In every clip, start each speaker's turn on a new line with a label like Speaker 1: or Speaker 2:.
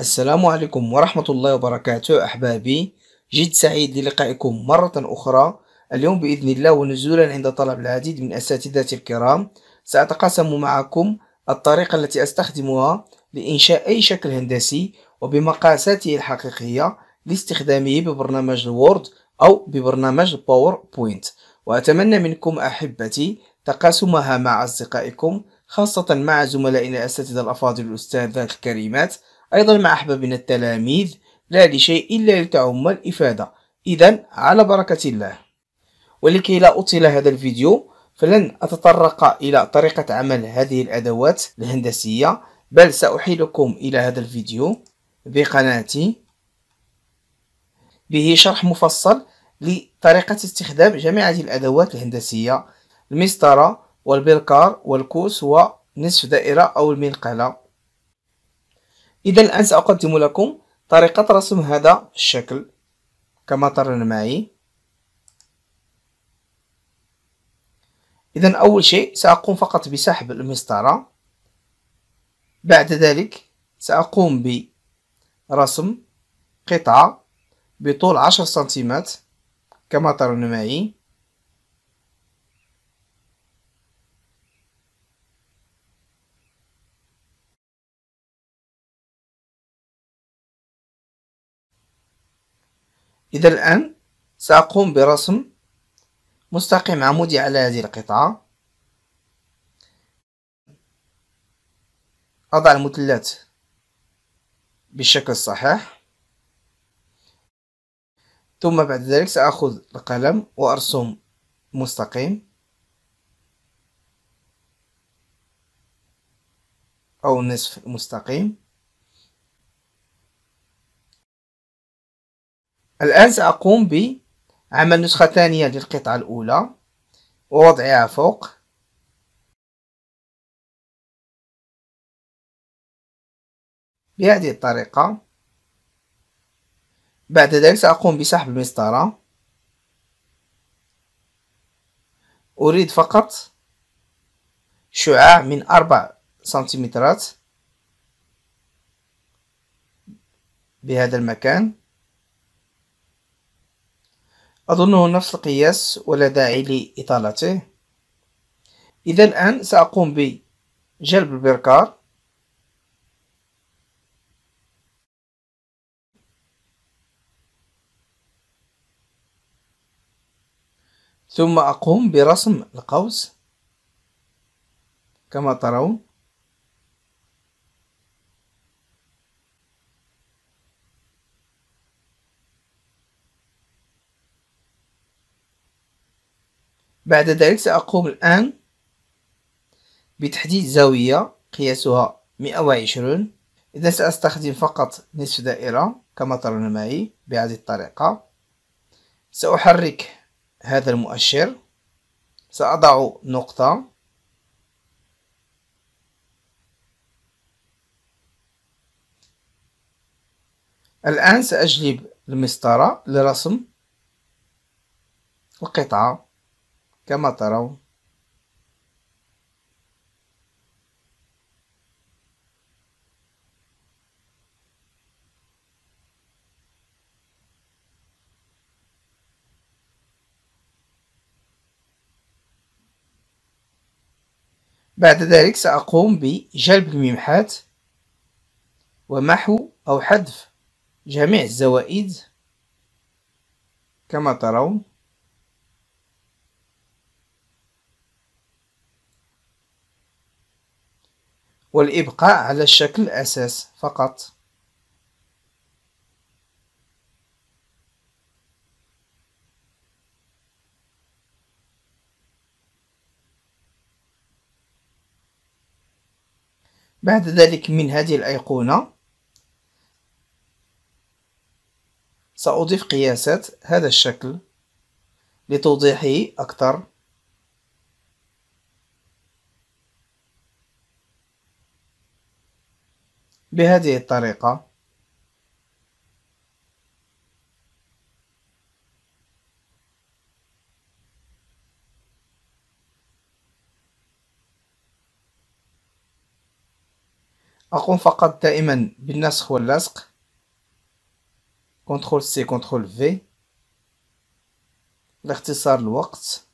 Speaker 1: السلام عليكم ورحمة الله وبركاته أحبابي جد سعيد للقائكم مرة أخرى اليوم بإذن الله ونزولا عند طلب العديد من أساتذتي الكرام سأتقاسم معكم الطريقة التي أستخدمها لإنشاء أي شكل هندسي وبمقاساته الحقيقية لاستخدامه ببرنامج الوورد أو ببرنامج بوينت وأتمنى منكم أحبتي تقاسمها مع أصدقائكم خاصة مع زملائنا الأساتذة الأفاضل والأستاذات الكريمات أيضا مع أحبابنا التلاميذ لا لشيء إلا لتعم الإفادة إذا على بركة الله ولكي لا أطيل هذا الفيديو فلن أتطرق إلى طريقة عمل هذه الأدوات الهندسية بل سأحيلكم إلى هذا الفيديو بقناتي به شرح مفصل لطريقة استخدام جميع هذه الأدوات الهندسية المسطرة والبركار والكوس ونصف دائرة أو المنقلة إذا الآن سأقدم لكم طريقة رسم هذا الشكل كما ترون معي إذا أول شيء سأقوم فقط بسحب المسطرة بعد ذلك سأقوم برسم قطعة بطول عشر سنتيمات كما ترون معي إذا الآن سأقوم برسم مستقيم عمودي على هذه القطعة أضع المثلث بالشكل الصحيح ثم بعد ذلك سأخذ القلم وأرسم مستقيم أو نصف مستقيم الآن سأقوم بعمل نسخة ثانية للقطعة الأولى ووضعها فوق بهذه الطريقة بعد ذلك سأقوم بسحب المسطرة أريد فقط شعاع من أربع سنتيمترات بهذا المكان أظنه نفس القياس ولا داعي لإطالته إذا الآن سأقوم بجلب البركار ثم أقوم برسم القوس كما ترون بعد ذلك سأقوم الآن بتحديد زاوية قياسها 120 إذا سأستخدم فقط نصف دائرة كما ترون معي بهذه الطريقة سأحرك هذا المؤشر سأضع نقطة الآن سأجلب المسطرة لرسم القطعة كما ترون um? بعد ذلك سأقوم بجلب الممحات ومحو أو حذف جميع الزوائد كما ترون والإبقاء على الشكل الأساس فقط بعد ذلك من هذه الأيقونة سأضيف قياسات هذا الشكل لتوضيحه أكثر بهذه الطريقة أقوم فقط دائما بالنسخ واللصق كنترول سي كنترول في لاختصار الوقت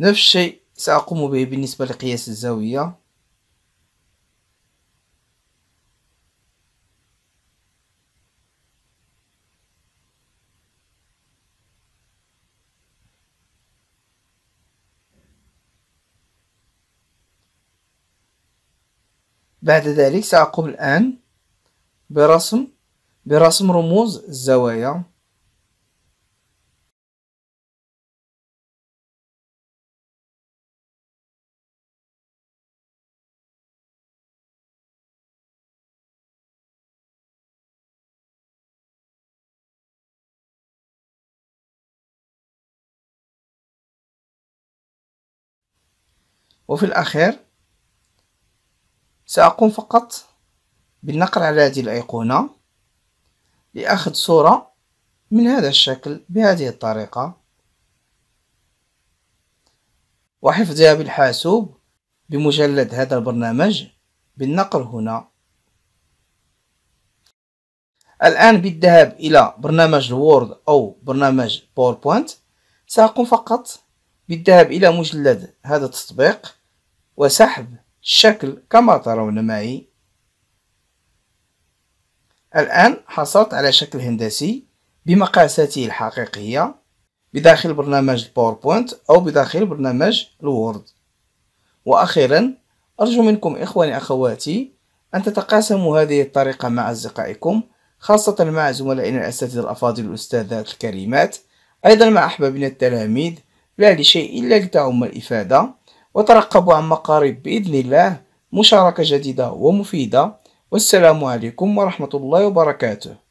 Speaker 1: نفس الشيء سأقوم به بالنسبة لقياس الزاوية بعد ذلك سأقوم الآن برسم برسم رموز الزوايا وفي الأخير سأقوم فقط بالنقر على هذه الأيقونة لأخذ صورة من هذا الشكل بهذه الطريقة وحفظها بالحاسوب بمجلد هذا البرنامج بالنقر هنا الآن بالذهاب إلى برنامج الوورد أو برنامج باوربوينت سأقوم فقط بالذهاب إلى مجلد هذا التطبيق وسحب الشكل كما ترون معي الآن حصلت على شكل هندسي بمقاساته الحقيقية بداخل برنامج الباوربوينت أو بداخل برنامج الوورد وأخيرا أرجو منكم إخواني أخواتي أن تتقاسموا هذه الطريقة مع أصدقائكم خاصة مع زملائنا الأساتذة الأفاضل الأستاذات الكريمات أيضا مع أحبابنا التلاميذ لا لشيء إلا لتعم الإفادة وترقبوا عن مقارب بإذن الله مشاركة جديدة ومفيدة والسلام عليكم ورحمة الله وبركاته